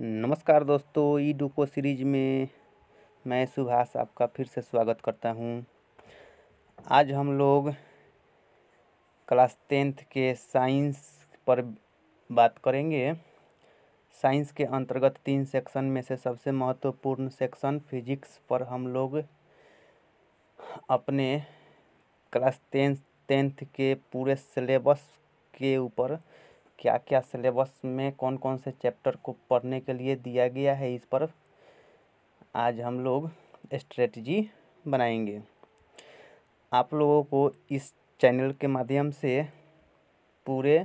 नमस्कार दोस्तों ई डुको सीरीज में मैं सुभाष आपका फिर से स्वागत करता हूं आज हम लोग क्लास टेंथ के साइंस पर बात करेंगे साइंस के अंतर्गत तीन सेक्शन में से सबसे महत्वपूर्ण सेक्शन फिजिक्स पर हम लोग अपने क्लास टेंथ टेंथ के पूरे सिलेबस के ऊपर क्या क्या सिलेबस में कौन कौन से चैप्टर को पढ़ने के लिए दिया गया है इस पर आज हम लोग स्ट्रेटजी बनाएंगे आप लोगों को इस चैनल के माध्यम से पूरे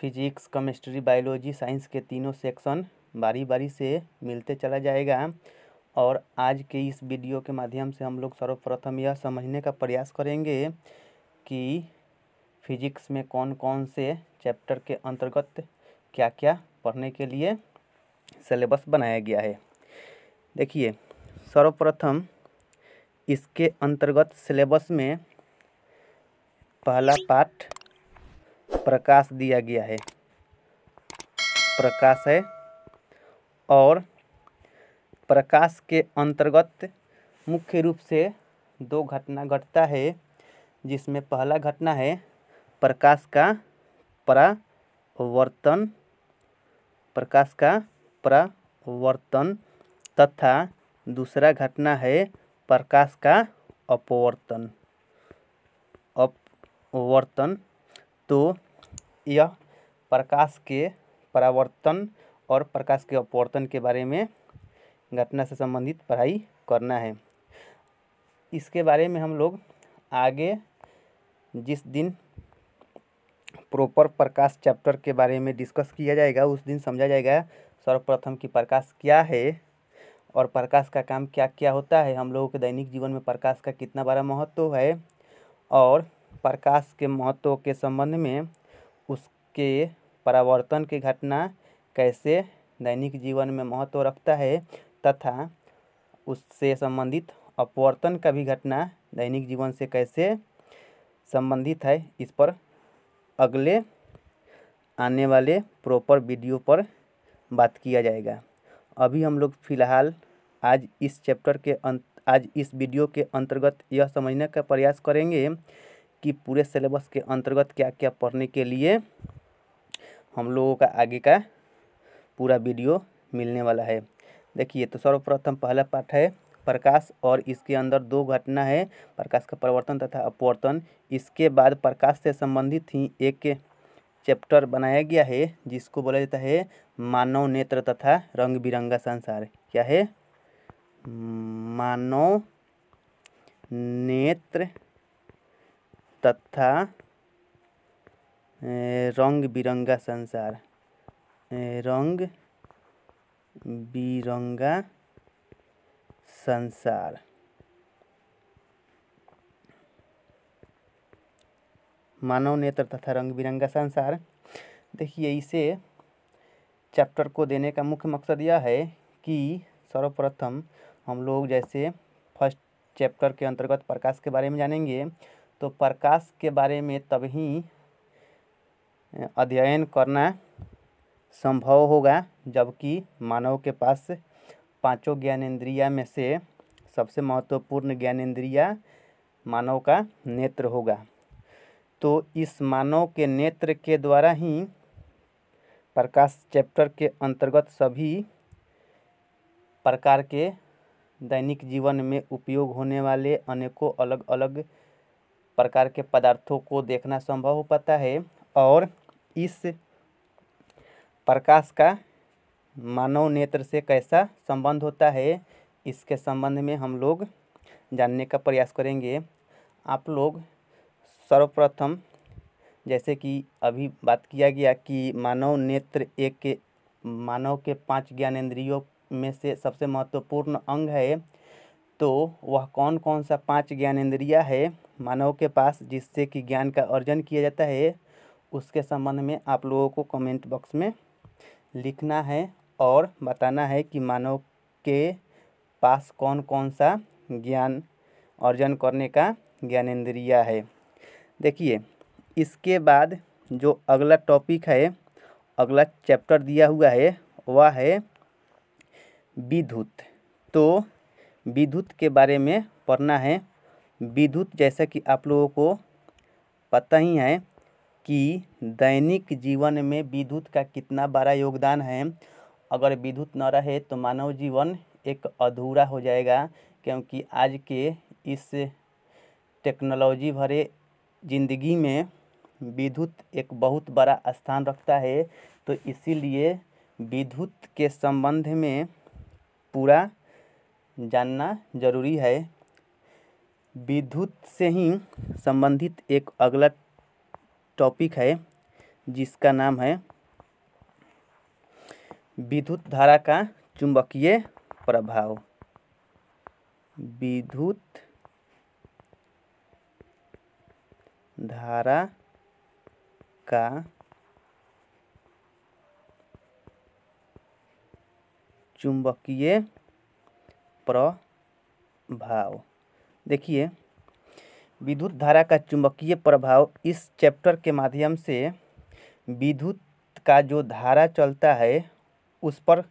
फिजिक्स केमिस्ट्री बायोलॉजी साइंस के तीनों सेक्शन बारी बारी से मिलते चला जाएगा और आज के इस वीडियो के माध्यम से हम लोग सर्वप्रथम यह समझने का प्रयास करेंगे कि फिजिक्स में कौन कौन से चैप्टर के अंतर्गत क्या क्या पढ़ने के लिए सिलेबस बनाया गया है देखिए सर्वप्रथम इसके अंतर्गत सिलेबस में पहला पाठ प्रकाश दिया गया है प्रकाश है और प्रकाश के अंतर्गत मुख्य रूप से दो घटना घटता है जिसमें पहला घटना है प्रकाश का परावर्तन प्रकाश का परावर्तन तथा दूसरा घटना है प्रकाश का अपवर्तन अपवर्तन तो यह प्रकाश के परावर्तन और प्रकाश के अपवर्तन के बारे में घटना से संबंधित पढ़ाई करना है इसके बारे में हम लोग आगे जिस दिन प्रॉपर प्रकाश चैप्टर के बारे में डिस्कस किया जाएगा उस दिन समझा जाएगा सर्वप्रथम कि प्रकाश क्या है और प्रकाश का काम क्या क्या होता है हम लोगों के दैनिक जीवन में प्रकाश का कितना बड़ा महत्व है और प्रकाश के महत्व के संबंध में उसके परावर्तन की घटना कैसे दैनिक जीवन में महत्व रखता है तथा उससे संबंधित अपवर्तन का भी घटना दैनिक जीवन से कैसे संबंधित है इस पर अगले आने वाले प्रॉपर वीडियो पर बात किया जाएगा अभी हम लोग फिलहाल आज इस चैप्टर के अंत आज इस वीडियो के अंतर्गत यह समझने का प्रयास करेंगे कि पूरे सिलेबस के अंतर्गत क्या क्या पढ़ने के लिए हम लोगों का आगे का पूरा वीडियो मिलने वाला है देखिए तो सर्वप्रथम पहला पाठ है प्रकाश और इसके अंदर दो घटना है प्रकाश का परिवर्तन तथा अपवर्तन इसके बाद प्रकाश से संबंधित ही एक चैप्टर बनाया गया है जिसको बोला जाता है मानव नेत्र तथा रंग बिरंगा संसार क्या है मानव नेत्र तथा रंग बिरंगा संसार रंग बिरंगा संसार मानव नेत्र तथा रंग बिरंगा संसार देखिए इसे चैप्टर को देने का मुख्य मकसद यह है कि सर्वप्रथम हम लोग जैसे फर्स्ट चैप्टर के अंतर्गत प्रकाश के बारे में जानेंगे तो प्रकाश के बारे में तभी अध्ययन करना संभव होगा जबकि मानव के पास पांचों ज्ञानेंद्रिया में से सबसे महत्वपूर्ण ज्ञानेंद्रिया मानव का नेत्र होगा तो इस मानव के नेत्र के द्वारा ही प्रकाश चैप्टर के अंतर्गत सभी प्रकार के दैनिक जीवन में उपयोग होने वाले अनेकों अलग अलग प्रकार के पदार्थों को देखना संभव हो पाता है और इस प्रकाश का मानव नेत्र से कैसा संबंध होता है इसके संबंध में हम लोग जानने का प्रयास करेंगे आप लोग सर्वप्रथम जैसे कि अभी बात किया गया कि मानव नेत्र एक के मानव के पांच ज्ञानेंद्रियों में से सबसे महत्वपूर्ण अंग है तो वह कौन कौन सा पांच ज्ञानेंद्रिया है मानव के पास जिससे कि ज्ञान का अर्जन किया जाता है उसके संबंध में आप लोगों को कमेंट बॉक्स में लिखना है और बताना है कि मानव के पास कौन कौन सा ज्ञान अर्जन करने का ज्ञानेंद्रिया है देखिए इसके बाद जो अगला टॉपिक है अगला चैप्टर दिया हुआ है वह है विद्युत तो विद्युत के बारे में पढ़ना है विद्युत जैसा कि आप लोगों को पता ही है कि दैनिक जीवन में विद्युत का कितना बड़ा योगदान है अगर विद्युत न रहे तो मानव जीवन एक अधूरा हो जाएगा क्योंकि आज के इस टेक्नोलॉजी भरे ज़िंदगी में विद्युत एक बहुत बड़ा स्थान रखता है तो इसीलिए विद्युत के संबंध में पूरा जानना जरूरी है विद्युत से ही संबंधित एक अगला टॉपिक है जिसका नाम है विद्युत धारा का चुंबकीय प्रभाव विद्युत धारा का चुंबकीय प्रभाव देखिए विद्युत धारा का चुंबकीय प्रभाव इस चैप्टर के माध्यम से विद्युत का जो धारा चलता है उस पर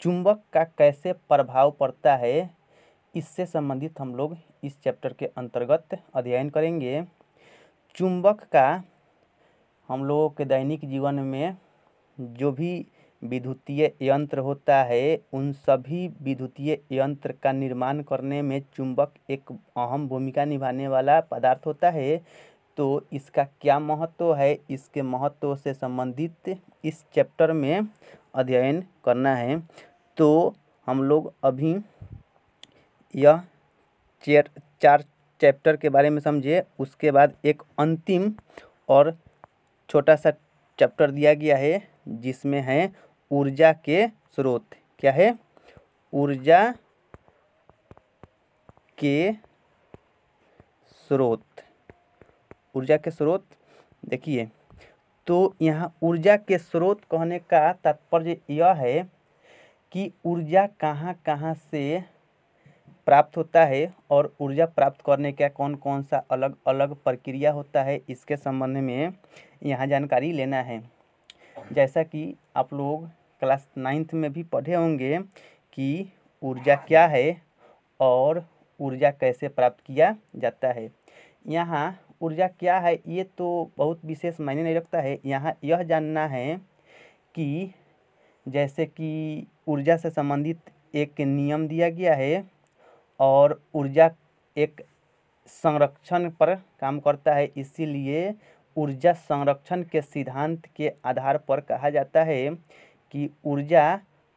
चुंबक का कैसे प्रभाव पड़ता है इससे संबंधित हम लोग इस चैप्टर के अंतर्गत अध्ययन करेंगे चुंबक का हम लोगों के दैनिक जीवन में जो भी विद्युतीय यंत्र होता है उन सभी विद्युतीय यंत्र का निर्माण करने में चुंबक एक अहम भूमिका निभाने वाला पदार्थ होता है तो इसका क्या महत्व है इसके महत्व से संबंधित इस चैप्टर में अध्ययन करना है तो हम लोग अभी यह चेयर चार चैप्टर के बारे में समझे उसके बाद एक अंतिम और छोटा सा चैप्टर दिया गया है जिसमें है ऊर्जा के स्रोत क्या है ऊर्जा के स्रोत ऊर्जा के स्रोत देखिए तो यहाँ ऊर्जा के स्रोत कहने का तात्पर्य यह है कि ऊर्जा कहाँ कहाँ से प्राप्त होता है और ऊर्जा प्राप्त करने का कौन कौन सा अलग अलग प्रक्रिया होता है इसके संबंध में यहाँ जानकारी लेना है जैसा कि आप लोग क्लास नाइन्थ में भी पढ़े होंगे कि ऊर्जा क्या है और ऊर्जा कैसे प्राप्त किया जाता है यहाँ ऊर्जा क्या है ये तो बहुत विशेष मायने नहीं रखता है यहाँ यह जानना है कि जैसे कि ऊर्जा से संबंधित एक नियम दिया गया है और ऊर्जा एक संरक्षण पर काम करता है इसीलिए ऊर्जा संरक्षण के सिद्धांत के आधार पर कहा जाता है कि ऊर्जा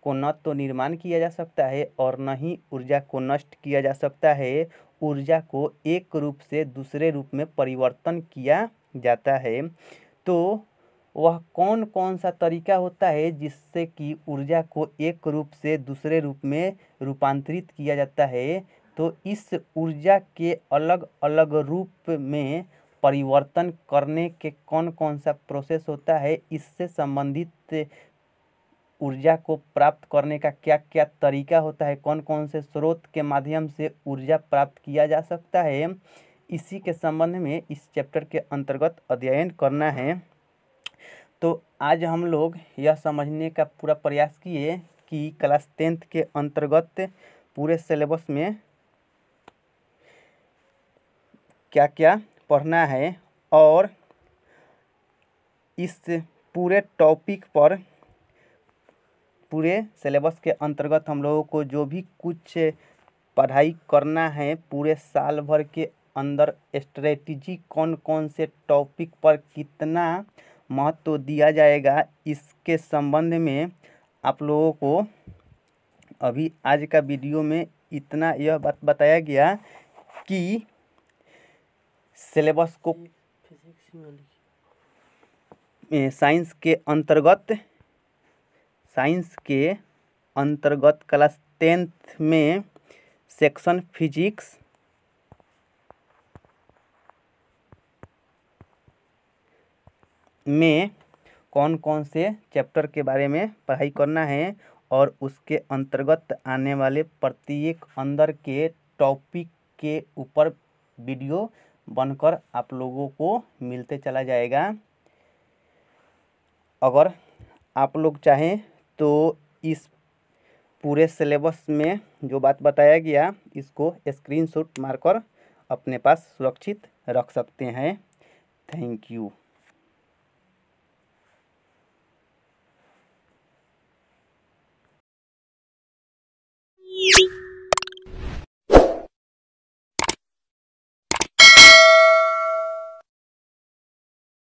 को न तो निर्माण किया जा सकता है और न ही ऊर्जा को नष्ट किया जा सकता है ऊर्जा को एक रूप से दूसरे रूप में परिवर्तन किया जाता है तो वह कौन कौन सा तरीका होता है जिससे कि ऊर्जा को एक रूप से दूसरे रूप में रूपांतरित किया जाता है तो इस ऊर्जा के अलग अलग रूप में परिवर्तन करने के कौन कौन सा प्रोसेस होता है इससे संबंधित ऊर्जा को प्राप्त करने का क्या क्या तरीका होता है कौन कौन से स्रोत के माध्यम से ऊर्जा प्राप्त किया जा सकता है इसी के संबंध में इस चैप्टर के अंतर्गत अध्ययन करना है तो आज हम लोग यह समझने का पूरा प्रयास किए कि क्लास टेंथ के अंतर्गत पूरे सिलेबस में क्या क्या पढ़ना है और इस पूरे टॉपिक पर पूरे सिलेबस के अंतर्गत हम लोगों को जो भी कुछ पढ़ाई करना है पूरे साल भर के अंदर स्ट्रेटजी कौन कौन से टॉपिक पर कितना महत्व दिया जाएगा इसके संबंध में आप लोगों को अभी आज का वीडियो में इतना यह बात बताया गया कि सिलेबस को साइंस के अंतर्गत साइंस के अंतर्गत क्लास टेंथ में सेक्शन फिजिक्स में कौन कौन से चैप्टर के बारे में पढ़ाई करना है और उसके अंतर्गत आने वाले प्रत्येक अंदर के टॉपिक के ऊपर वीडियो बनकर आप लोगों को मिलते चला जाएगा अगर आप लोग चाहें तो इस पूरे सिलेबस में जो बात बताया गया इसको स्क्रीनशॉट मारकर अपने पास सुरक्षित रख सकते हैं थैंक यू you